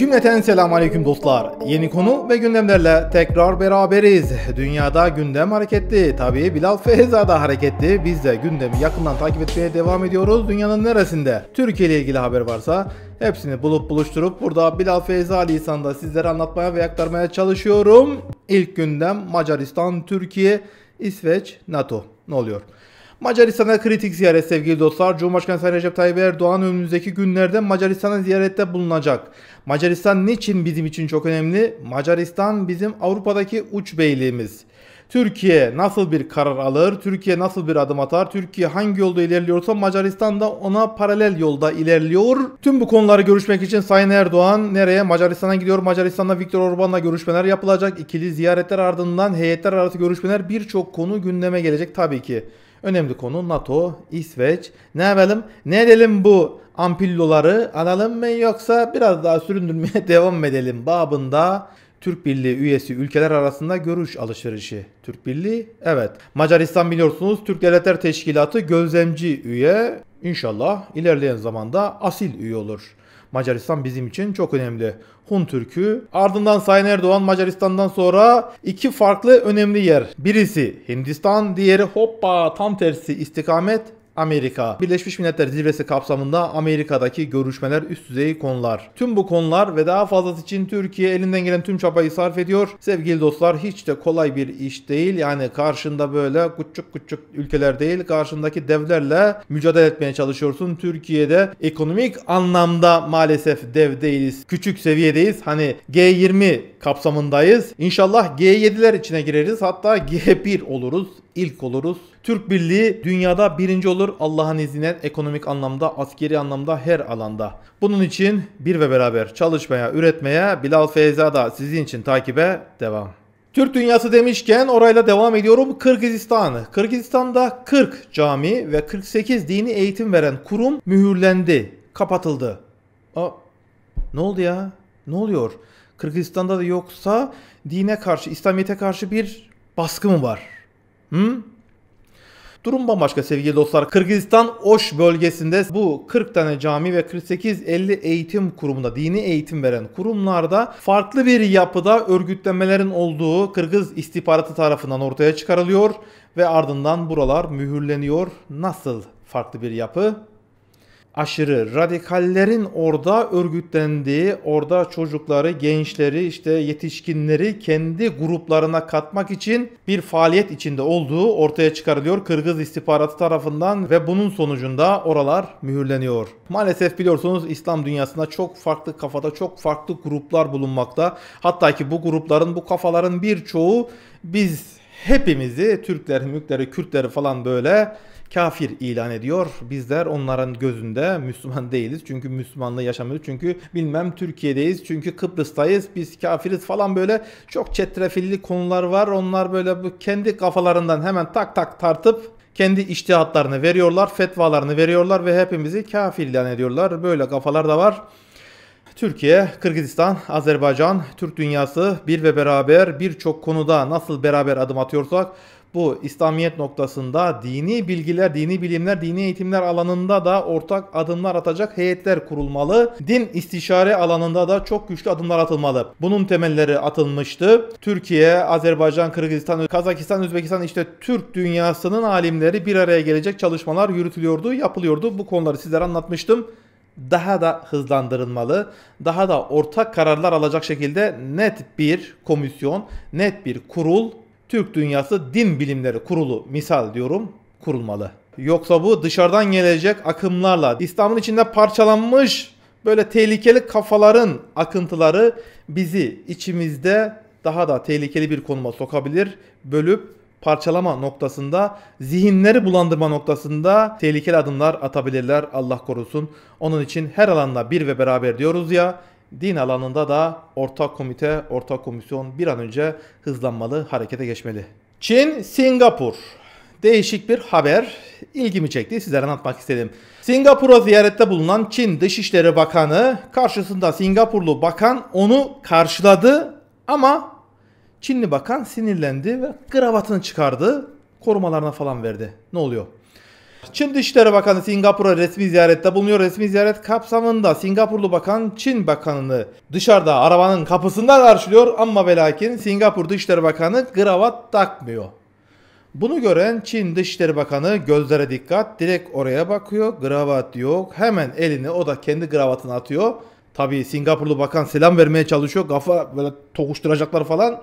Cümleten selam aleyküm dostlar. Yeni konu ve gündemlerle tekrar beraberiz. Dünyada gündem hareketli. Tabii Bilal Feyza da hareketli. Biz de gündemi yakından takip etmeye devam ediyoruz. Dünyanın neresinde? Türkiye ile ilgili haber varsa hepsini bulup buluşturup burada Bilal Feyza lisanında sizlere anlatmaya ve aktarmaya çalışıyorum. İlk gündem Macaristan, Türkiye, İsveç, NATO. Ne oluyor? Macaristan'a kritik ziyaret sevgili dostlar. Cumhurbaşkanı Sayın Recep Tayyip Erdoğan önümüzdeki günlerde Macaristan'a ziyarette bulunacak. Macaristan niçin bizim için çok önemli? Macaristan bizim Avrupa'daki uç beyliğimiz. Türkiye nasıl bir karar alır, Türkiye nasıl bir adım atar, Türkiye hangi yolda ilerliyorsa Macaristan da ona paralel yolda ilerliyor. Tüm bu konuları görüşmek için Sayın Erdoğan nereye? Macaristan'a gidiyor. Macaristan'da Viktor Orban'la görüşmeler yapılacak. İkili ziyaretler ardından heyetler arası görüşmeler birçok konu gündeme gelecek tabii ki. Önemli konu NATO, İsveç. Ne yapalım? Ne edelim bu ampilloları? Alalım mı yoksa biraz daha süründürmeye devam edelim babında Türk Birliği üyesi ülkeler arasında görüş alışverişi. Türk Birliği evet. Macaristan biliyorsunuz Türk Devletler Teşkilatı gözlemci üye. İnşallah ilerleyen zamanda asil üye olur. Macaristan bizim için çok önemli. Hun Türk'ü. Ardından Sayın Erdoğan Macaristan'dan sonra iki farklı önemli yer. Birisi Hindistan, diğeri hoppa tam tersi istikamet Amerika. Birleşmiş Milletler Zirvesi kapsamında Amerika'daki görüşmeler üst düzey konular. Tüm bu konular ve daha fazlası için Türkiye elinden gelen tüm çabayı sarf ediyor. Sevgili dostlar hiç de kolay bir iş değil. Yani karşında böyle küçük küçük ülkeler değil karşındaki devlerle mücadele etmeye çalışıyorsun. Türkiye'de ekonomik anlamda maalesef dev değiliz. Küçük seviyedeyiz. Hani G20 kapsamındayız. İnşallah G7'ler içine gireriz. Hatta G1 oluruz. İlk oluruz. Türk Birliği dünyada birinci olur olur. Allah'ın izniyle ekonomik anlamda, askeri anlamda her alanda. Bunun için bir ve beraber çalışmaya, üretmeye Bilal Feyza da sizin için takibe devam. Türk dünyası demişken orayla devam ediyorum. Kırgızistan. Kırgızistan'da 40 cami ve 48 dini eğitim veren kurum mühürlendi, kapatıldı. Aa, ne oldu ya? Ne oluyor? Kırgızistan'da da yoksa dine karşı, İslamiyet'e karşı bir baskı mı var? Hı? Durum bambaşka sevgili dostlar. Kırgızistan Oş bölgesinde bu 40 tane cami ve 48-50 eğitim kurumunda dini eğitim veren kurumlarda farklı bir yapıda örgütlenmelerin olduğu Kırgız istihbaratı tarafından ortaya çıkarılıyor ve ardından buralar mühürleniyor. Nasıl farklı bir yapı? aşırı radikallerin orada örgütlendiği, orada çocukları, gençleri, işte yetişkinleri kendi gruplarına katmak için bir faaliyet içinde olduğu ortaya çıkarılıyor Kırgız istihbaratı tarafından ve bunun sonucunda oralar mühürleniyor. Maalesef biliyorsunuz İslam dünyasında çok farklı kafada çok farklı gruplar bulunmakta. Hatta ki bu grupların, bu kafaların birçoğu biz hepimizi Türkleri, Mülkleri, Kürtleri falan böyle kafir ilan ediyor. Bizler onların gözünde Müslüman değiliz. Çünkü Müslümanlığı yaşamıyoruz. Çünkü bilmem Türkiye'deyiz. Çünkü Kıbrıs'tayız. Biz kafiriz falan böyle çok çetrefilli konular var. Onlar böyle bu kendi kafalarından hemen tak tak tartıp kendi iştihatlarını veriyorlar, fetvalarını veriyorlar ve hepimizi kafir ilan ediyorlar. Böyle kafalar da var. Türkiye, Kırgızistan, Azerbaycan, Türk dünyası bir ve beraber birçok konuda nasıl beraber adım atıyorsak bu İslamiyet noktasında dini bilgiler, dini bilimler, dini eğitimler alanında da ortak adımlar atacak heyetler kurulmalı. Din istişare alanında da çok güçlü adımlar atılmalı. Bunun temelleri atılmıştı. Türkiye, Azerbaycan, Kırgızistan, Kazakistan, Üzbekistan işte Türk dünyasının alimleri bir araya gelecek çalışmalar yürütülüyordu, yapılıyordu. Bu konuları sizlere anlatmıştım daha da hızlandırılmalı. Daha da ortak kararlar alacak şekilde net bir komisyon, net bir kurul Türk Dünyası Din Bilimleri Kurulu misal diyorum kurulmalı. Yoksa bu dışarıdan gelecek akımlarla İslam'ın içinde parçalanmış böyle tehlikeli kafaların akıntıları bizi içimizde daha da tehlikeli bir konuma sokabilir, bölüp parçalama noktasında, zihinleri bulandırma noktasında tehlikeli adımlar atabilirler Allah korusun. Onun için her alanda bir ve beraber diyoruz ya din alanında da ortak komite, ortak komisyon bir an önce hızlanmalı, harekete geçmeli. Çin, Singapur. Değişik bir haber ilgimi çekti. Sizlere anlatmak istedim. Singapur'a ziyarette bulunan Çin Dışişleri Bakanı karşısında Singapurlu bakan onu karşıladı ama Çinli bakan sinirlendi ve kravatını çıkardı. Korumalarına falan verdi. Ne oluyor? Çin Dışişleri Bakanı Singapur'a resmi ziyarette bulunuyor. Resmi ziyaret kapsamında Singapurlu Bakan Çin Bakanı'nı dışarıda arabanın kapısında karşılıyor ama velakin Singapur Dışişleri Bakanı kravat takmıyor. Bunu gören Çin Dışişleri Bakanı gözlere dikkat direkt oraya bakıyor. Kravat yok. Hemen elini o da kendi kravatına atıyor. Tabii Singapurlu bakan selam vermeye çalışıyor. Kafa böyle tokuşturacaklar falan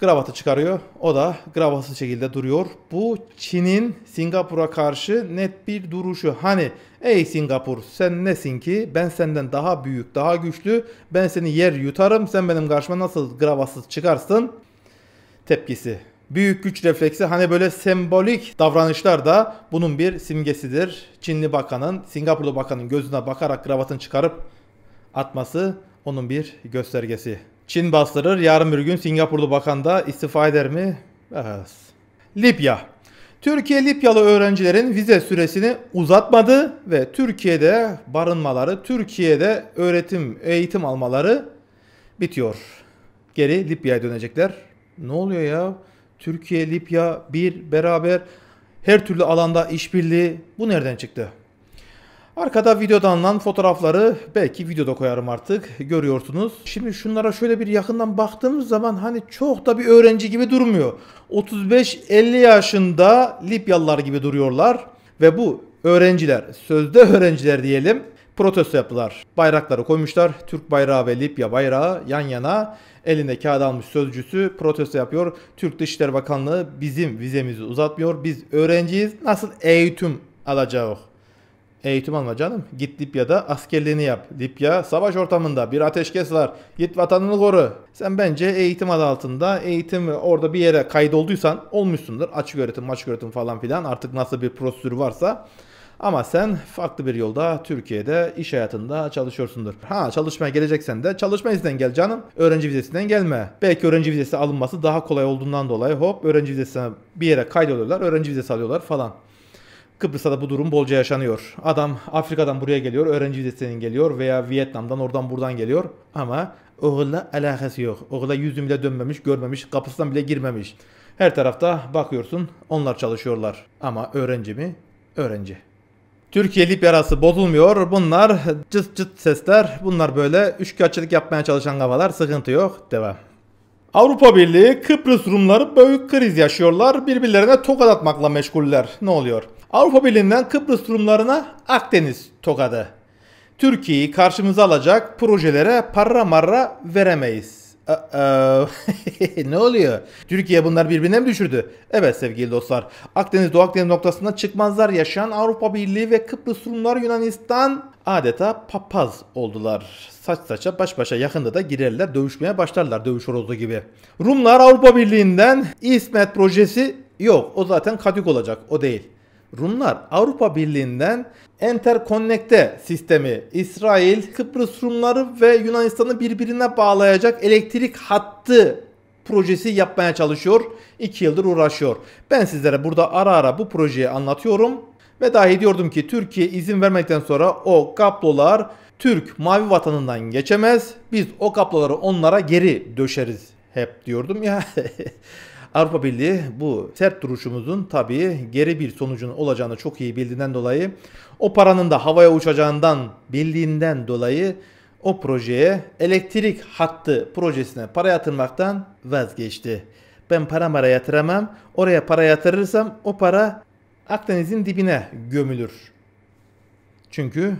gravatı çıkarıyor. O da gravatsız şekilde duruyor. Bu Çin'in Singapur'a karşı net bir duruşu. Hani ey Singapur sen nesin ki ben senden daha büyük daha güçlü ben seni yer yutarım sen benim karşıma nasıl gravatsız çıkarsın tepkisi. Büyük güç refleksi hani böyle sembolik davranışlar da bunun bir simgesidir. Çinli bakanın, Singapurlu bakanın gözüne bakarak kravatını çıkarıp atması onun bir göstergesi. Çin bastırır. Yarın bir gün Singapurlu bakan da istifa eder mi? Evet. Libya. Türkiye Libyalı öğrencilerin vize süresini uzatmadı ve Türkiye'de barınmaları, Türkiye'de öğretim, eğitim almaları bitiyor. Geri Libya'ya dönecekler. Ne oluyor ya? Türkiye, Libya bir beraber her türlü alanda işbirliği bu nereden çıktı? Arkada videoda alınan fotoğrafları belki videoda koyarım artık görüyorsunuz. Şimdi şunlara şöyle bir yakından baktığımız zaman hani çok da bir öğrenci gibi durmuyor. 35-50 yaşında Libyalılar gibi duruyorlar ve bu öğrenciler sözde öğrenciler diyelim protesto yaptılar. Bayrakları koymuşlar. Türk bayrağı ve Lipya bayrağı yan yana. Elinde kağıt almış sözcüsü protesto yapıyor. Türk Dışişleri Bakanlığı bizim vizemizi uzatmıyor. Biz öğrenciyiz. Nasıl eğitim alacağız? Eğitim alma canım. Git Libya'da askerliğini yap. Libya savaş ortamında bir ateşkes var. Git vatanını koru. Sen bence eğitim adı altında eğitim orada bir yere kaydolduysan olmuşsundur. Açık öğretim, maç öğretim falan filan artık nasıl bir prosedür varsa. Ama sen farklı bir yolda Türkiye'de iş hayatında çalışıyorsundur. Ha çalışmaya geleceksen de çalışma izinden gel canım. Öğrenci vizesinden gelme. Belki öğrenci vizesi alınması daha kolay olduğundan dolayı hop öğrenci vizesine bir yere kaydoluyorlar. Öğrenci vizesi alıyorlar falan. Kıbrıs'ta da bu durum bolca yaşanıyor. Adam Afrika'dan buraya geliyor, öğrenci vizesinden geliyor veya Vietnam'dan oradan buradan geliyor ama oğulla alakası yok. Oğula yüzüm bile dönmemiş, görmemiş, kapısından bile girmemiş. Her tarafta bakıyorsun onlar çalışıyorlar ama öğrenci mi? Öğrenci. Türkiye lip yarası bozulmuyor. Bunlar cıt cıt sesler. Bunlar böyle üçkağıtçılık yapmaya çalışan kafalar. Sıkıntı yok. Devam. Avrupa Birliği, Kıbrıs Rumları büyük kriz yaşıyorlar. Birbirlerine tokat atmakla meşguller. Ne oluyor? Avrupa Birliği'nden Kıbrıs Rumlarına Akdeniz tokadı. Türkiye'yi karşımıza alacak projelere para marra veremeyiz. ne oluyor? Türkiye bunlar birbirine mi düşürdü? Evet sevgili dostlar. Akdeniz Doğu Akdeniz noktasında çıkmazlar yaşayan Avrupa Birliği ve Kıbrıs Rumlar Yunanistan adeta papaz oldular. Saç saça baş başa yakında da girerler dövüşmeye başlarlar dövüş horozu gibi. Rumlar Avrupa Birliği'nden İsmet projesi yok o zaten kadık olacak o değil. Rumlar Avrupa Birliği'nden Enterkonnekte sistemi İsrail, Kıbrıs Rumları ve Yunanistan'ı birbirine bağlayacak elektrik hattı projesi yapmaya çalışıyor. 2 yıldır uğraşıyor. Ben sizlere burada ara ara bu projeyi anlatıyorum. Ve dahi diyordum ki Türkiye izin vermekten sonra o kaplolar Türk mavi vatanından geçemez. Biz o kaploları onlara geri döşeriz hep diyordum ya. Avrupa Birliği bu sert duruşumuzun tabii geri bir sonucun olacağını çok iyi bildiğinden dolayı o paranın da havaya uçacağından bildiğinden dolayı o projeye elektrik hattı projesine para yatırmaktan vazgeçti. Ben para mara yatıramam. Oraya para yatırırsam o para Akdeniz'in dibine gömülür. Çünkü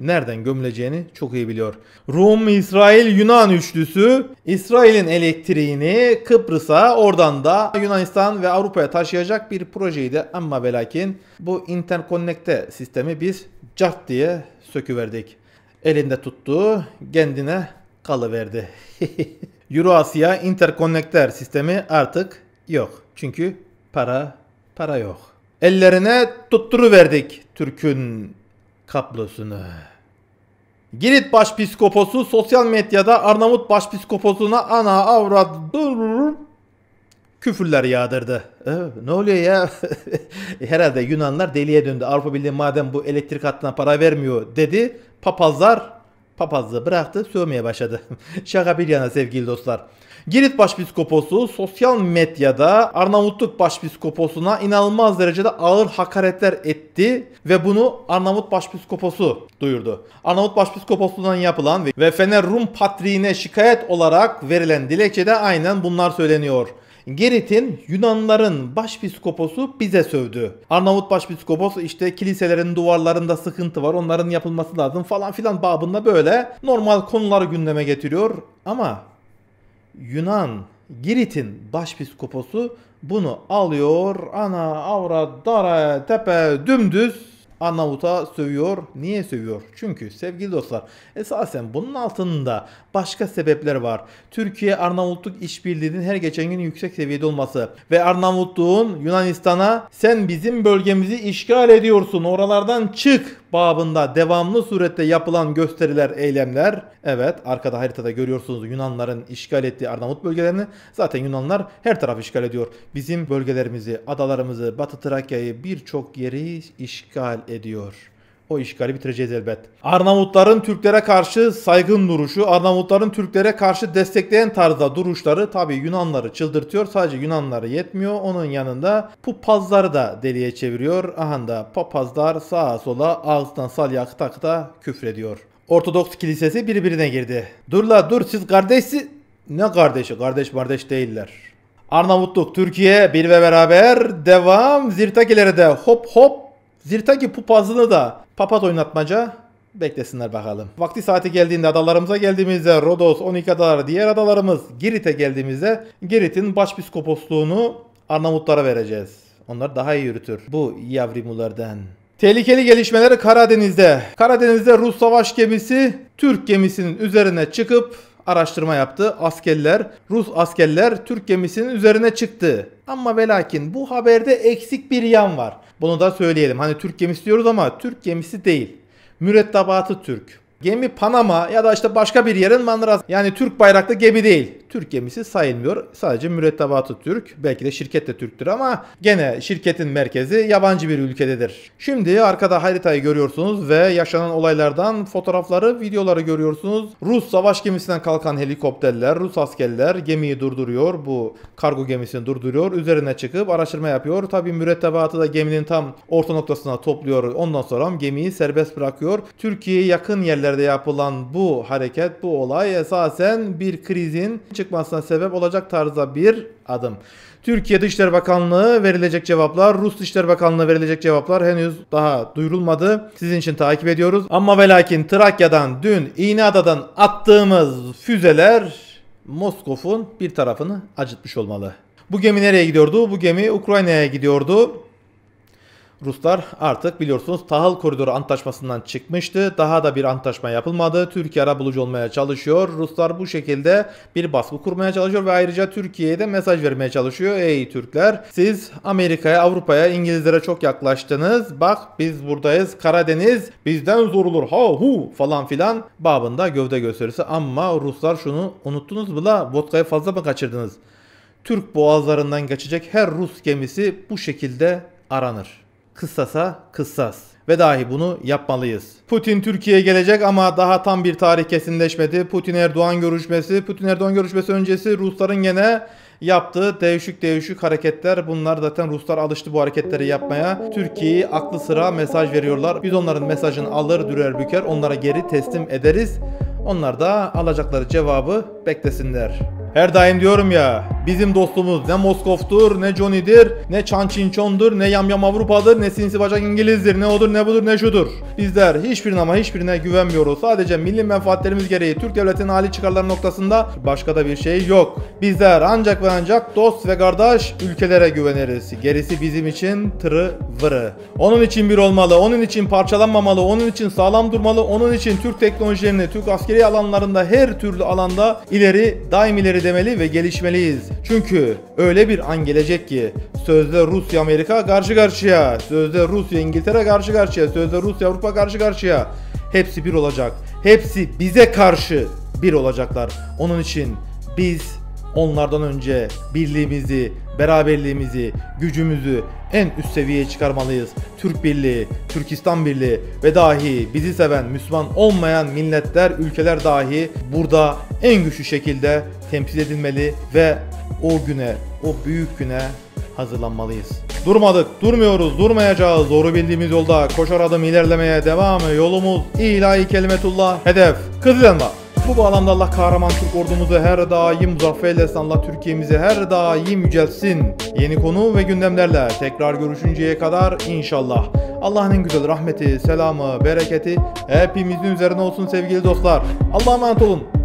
nereden gömüleceğini çok iyi biliyor. Rum, İsrail, Yunan üçlüsü İsrail'in elektriğini Kıbrıs'a oradan da Yunanistan ve Avrupa'ya taşıyacak bir projeydi ama velakin bu Interconnecte sistemi biz cart diye söküverdik. Elinde tuttu kendine kalıverdi. Euro-Asya sistemi artık yok. Çünkü para para yok. Ellerine tutturu verdik Türk'ün kablosunu. Girit Başpiskoposu sosyal medyada Arnavut Başpiskoposu'na ana avrat küfürler yağdırdı. Ee, ne oluyor ya? Herhalde Yunanlar deliye döndü. Avrupa Birliği madem bu elektrik hattına para vermiyor dedi. Papazlar papazlığı bıraktı sövmeye başladı. Şaka bir yana sevgili dostlar. Girit Başpiskoposu sosyal medyada Arnavutluk Başpiskoposuna inanılmaz derecede ağır hakaretler etti ve bunu Arnavut Başpiskoposu duyurdu. Arnavut Başpiskoposu'ndan yapılan ve Fener Rum Patriğine şikayet olarak verilen dilekçede aynen bunlar söyleniyor. Girit'in Yunanların başpiskoposu bize sövdü. Arnavut başpiskopos işte kiliselerin duvarlarında sıkıntı var onların yapılması lazım falan filan babında böyle normal konuları gündeme getiriyor. Ama Yunan Girit'in başpiskoposu bunu alıyor ana avra dara tepe dümdüz Arnavut'a sövüyor. Niye sövüyor? Çünkü sevgili dostlar esasen bunun altında başka sebepler var. Türkiye Arnavutluk işbirliğinin her geçen gün yüksek seviyede olması ve Arnavutluğun Yunanistan'a sen bizim bölgemizi işgal ediyorsun oralardan çık babında devamlı surette yapılan gösteriler, eylemler. Evet arkada haritada görüyorsunuz Yunanların işgal ettiği Arnavut bölgelerini. Zaten Yunanlar her taraf işgal ediyor. Bizim bölgelerimizi, adalarımızı, Batı Trakya'yı birçok yeri işgal ediyor o işgali bitireceğiz elbet. Arnavutların Türklere karşı saygın duruşu, Arnavutların Türklere karşı destekleyen tarzda duruşları tabi Yunanları çıldırtıyor. Sadece Yunanları yetmiyor. Onun yanında papazları da deliye çeviriyor. Aha da papazlar sağa sola ağızdan salya akıta akıta küfrediyor. Ortodoks kilisesi birbirine girdi. Dur la dur siz kardeşsi... Ne kardeşi? Kardeş kardeş değiller. Arnavutluk Türkiye bir ve beraber devam. Zirtakilere de hop hop Zirtaki Pupaz'ını da papat oynatmaca beklesinler bakalım. Vakti saati geldiğinde adalarımıza geldiğimizde Rodos, 12 adalar, diğer adalarımız Girit'e geldiğimizde Girit'in başpiskoposluğunu Arnavutlara vereceğiz. Onlar daha iyi yürütür bu yavrimulardan. Tehlikeli gelişmeleri Karadeniz'de. Karadeniz'de Rus savaş gemisi Türk gemisinin üzerine çıkıp araştırma yaptı. Askerler, Rus askerler Türk gemisinin üzerine çıktı. Ama velakin bu haberde eksik bir yan var. Bunu da söyleyelim. Hani Türk gemisi diyoruz ama Türk gemisi değil. Mürettebatı Türk. Gemi Panama ya da işte başka bir yerin manzarası. Yani Türk bayraklı gemi değil. Türk gemisi sayılmıyor. Sadece mürettebatı Türk. Belki de şirket de Türktür ama gene şirketin merkezi yabancı bir ülkededir. Şimdi arkada haritayı görüyorsunuz ve yaşanan olaylardan fotoğrafları, videoları görüyorsunuz. Rus savaş gemisinden kalkan helikopterler, Rus askerler gemiyi durduruyor. Bu kargo gemisini durduruyor. Üzerine çıkıp araştırma yapıyor. Tabi mürettebatı da geminin tam orta noktasına topluyor. Ondan sonra gemiyi serbest bırakıyor. Türkiye'ye yakın yerlerde yapılan bu hareket, bu olay esasen bir krizin çıkmasına sebep olacak tarzda bir adım. Türkiye Dışişleri Bakanlığı verilecek cevaplar, Rus Dışişleri Bakanlığı verilecek cevaplar henüz daha duyurulmadı. Sizin için takip ediyoruz. Ama velakin Trakya'dan dün İğneada'dan attığımız füzeler Moskov'un bir tarafını acıtmış olmalı. Bu gemi nereye gidiyordu? Bu gemi Ukrayna'ya gidiyordu. Ruslar artık biliyorsunuz tahıl koridoru antlaşmasından çıkmıştı. Daha da bir antlaşma yapılmadı. Türkiye ara bulucu olmaya çalışıyor. Ruslar bu şekilde bir baskı kurmaya çalışıyor ve ayrıca Türkiye'ye de mesaj vermeye çalışıyor. Ey Türkler siz Amerika'ya, Avrupa'ya, İngilizlere çok yaklaştınız. Bak biz buradayız. Karadeniz bizden zor olur. Ha hu falan filan babında gövde gösterisi. Ama Ruslar şunu unuttunuz mu la? Vodkayı fazla mı kaçırdınız? Türk boğazlarından geçecek her Rus gemisi bu şekilde aranır. Kıssasa kıssas ve dahi bunu yapmalıyız. Putin Türkiye'ye gelecek ama daha tam bir tarih kesinleşmedi. Putin Erdoğan görüşmesi, Putin Erdoğan görüşmesi öncesi Rusların gene yaptığı değişik değişik hareketler. Bunlar zaten Ruslar alıştı bu hareketleri yapmaya. Türkiye'yi aklı sıra mesaj veriyorlar. Biz onların mesajını alır, dürer, büker, onlara geri teslim ederiz. Onlar da alacakları cevabı beklesinler. Her daim diyorum ya bizim dostumuz ne Moskov'tur ne Johnny'dir ne Chan Çinçon'dur ne Yam Avrupa'dır ne Sinsi Bacak İngiliz'dir ne odur ne budur ne şudur. Bizler hiçbirine ama hiçbirine güvenmiyoruz. Sadece milli menfaatlerimiz gereği Türk devletinin hali çıkarları noktasında başka da bir şey yok. Bizler ancak ve ancak dost ve kardeş ülkelere güveniriz. Gerisi bizim için tırı vırı. Onun için bir olmalı, onun için parçalanmamalı, onun için sağlam durmalı, onun için Türk teknolojilerini, Türk askeri alanlarında her türlü alanda ileri, daim ileri izlemeli ve gelişmeliyiz. Çünkü öyle bir an gelecek ki sözde Rusya Amerika karşı karşıya, sözde Rusya İngiltere karşı karşıya, sözde Rusya Avrupa karşı karşıya. Hepsi bir olacak. Hepsi bize karşı bir olacaklar. Onun için biz Onlardan önce birliğimizi, beraberliğimizi, gücümüzü en üst seviyeye çıkarmalıyız. Türk Birliği, Türkistan Birliği ve dahi bizi seven Müslüman olmayan milletler, ülkeler dahi burada en güçlü şekilde temsil edilmeli ve o güne, o büyük güne hazırlanmalıyız. Durmadık, durmuyoruz, durmayacağız. Zoru bildiğimiz yolda koşar adım ilerlemeye devam. Yolumuz ilahi kelimetullah hedef. Kızıl bu bağlamda Allah kahraman Türk ordumuzu her daim zaferle sanla Türkiye'mizi her daim yücelsin. Yeni konu ve gündemlerle tekrar görüşünceye kadar inşallah. Allah'ın en güzel rahmeti, selamı, bereketi hepimizin üzerine olsun sevgili dostlar. Allah'a emanet olun.